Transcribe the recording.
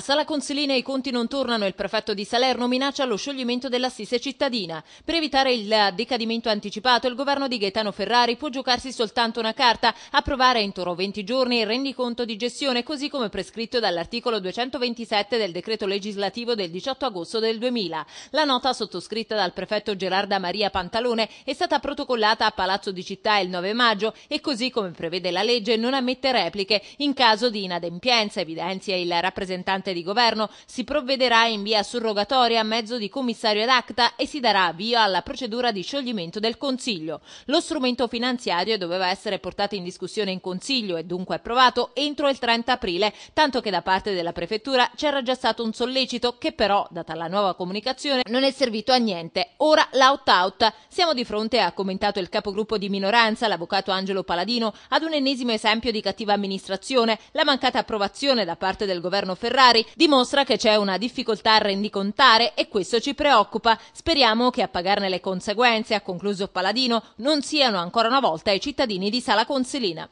Sala Consilina i conti non tornano e il prefetto di Salerno minaccia lo scioglimento dell'assise cittadina. Per evitare il decadimento anticipato, il governo di Gaetano Ferrari può giocarsi soltanto una carta, approvare entro 20 giorni il rendiconto di gestione, così come prescritto dall'articolo 227 del decreto legislativo del 18 agosto del 2000. La nota, sottoscritta dal prefetto Gerarda Maria Pantalone, è stata protocollata a Palazzo di Città il 9 maggio e così come prevede la legge non ammette repliche in caso di inadempienza, evidenzia il rappresentante parte di governo, si provvederà in via surrogatoria a mezzo di commissario ad acta e si darà avvio alla procedura di scioglimento del Consiglio. Lo strumento finanziario doveva essere portato in discussione in Consiglio e dunque approvato entro il 30 aprile, tanto che da parte della Prefettura c'era già stato un sollecito che però, data la nuova comunicazione, non è servito a niente. Ora l'out-out. Siamo di fronte, ha commentato il capogruppo di minoranza, l'avvocato Angelo Paladino, ad un ennesimo esempio di cattiva amministrazione, la mancata approvazione da parte del governo Ferrari familiari dimostra che c'è una difficoltà a rendicontare e questo ci preoccupa. Speriamo che a pagarne le conseguenze, ha concluso Paladino, non siano ancora una volta i cittadini di Sala Consilina.